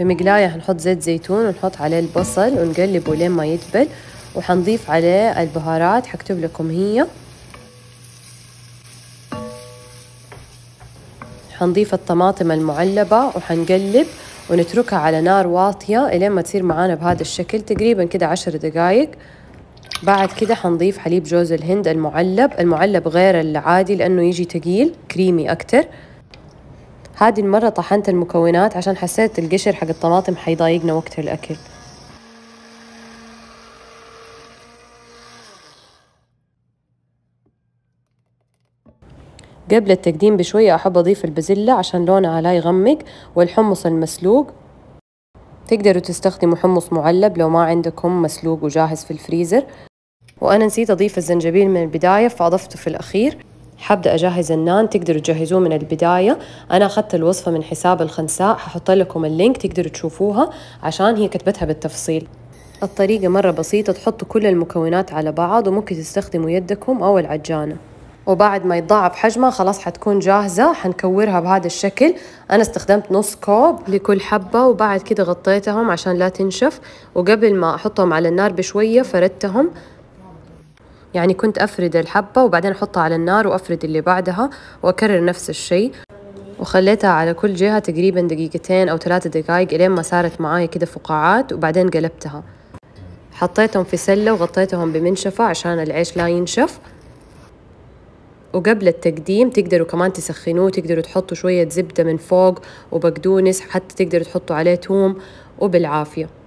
في مقلاية هنحط زيت زيتون ونحط عليه البصل ونقلبه لين ما يدبل وحنضيف عليه البهارات حكتب لكم هي حنضيف الطماطم المعلبة وحنقلب ونتركها على نار واطية إلين ما تصير معانا بهذا الشكل تقريبا كده عشر دقايق بعد كده حنضيف حليب جوز الهند المعلب المعلب غير العادي لأنه يجي تقيل كريمي أكتر هذه المرة طحنت المكونات عشان حسيت القشر حق الطماطم حيضايقنا وقت الأكل قبل التقديم بشوية أحب أضيف البازيلا عشان لونها لا يغمق والحمص المسلوق تقدروا تستخدموا حمص معلب لو ما عندكم مسلوق وجاهز في الفريزر وأنا نسيت أضيف الزنجبيل من البداية فأضفته في الأخير حابدأ أجهز النان تقدروا تجهزوه من البداية أنا أخذت الوصفة من حساب الخنساء ححط لكم اللينك تقدروا تشوفوها عشان هي كتبتها بالتفصيل الطريقة مرة بسيطة تحطوا كل المكونات على بعض وممكن تستخدموا يدكم أو العجانة وبعد ما يتضاعف حجمها خلاص حتكون جاهزة حنكورها بهذا الشكل أنا استخدمت نص كوب لكل حبة وبعد كده غطيتهم عشان لا تنشف وقبل ما أحطهم على النار بشوية فردتهم يعني كنت أفرد الحبة وبعدين أحطها على النار وأفرد اللي بعدها وأكرر نفس الشي وخليتها على كل جهة تقريبا دقيقتين أو ثلاثة دقايق إلين ما صارت معاي كده فقاعات وبعدين قلبتها حطيتهم في سلة وغطيتهم بمنشفة عشان العيش لا ينشف وقبل التقديم تقدروا كمان تسخنوه تقدروا تحطوا شوية زبدة من فوق وبقدونس حتى تقدروا تحطوا عليه توم وبالعافية